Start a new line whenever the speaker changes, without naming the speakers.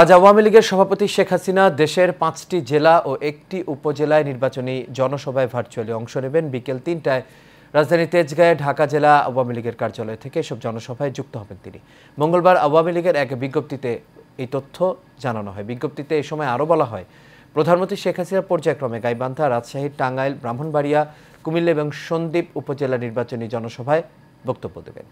আজ আওয়ামী লীগের সভাপতি শেখ হাসিনা দেশের পাঁচটি জেলা ও একটি উপজেলায় নির্বাচনী জনসভায় ভার্চুয়ালি অংশ নেবেন বিকেল তিনটায় রাজধানী তেজগাঁয়ে ঢাকা জেলা আওয়ামী লীগের কার্যালয় থেকে এসব জনসভায় যুক্ত হবেন তিনি মঙ্গলবার আওয়ামী লীগের এক বিজ্ঞপ্তিতে এই তথ্য জানানো হয় বিজ্ঞপ্তিতে এ সময় আরও বলা হয় প্রধানমন্ত্রী শেখ হাসিনা পর্যায়ক্রমে গাইবান্ধা রাজশাহী টাঙ্গাইল ব্রাহ্মণবাড়িয়া কুমিল্লা এবং সন্দ্বীপ উপজেলা নির্বাচনী জনসভায় বক্তব্য দেবেন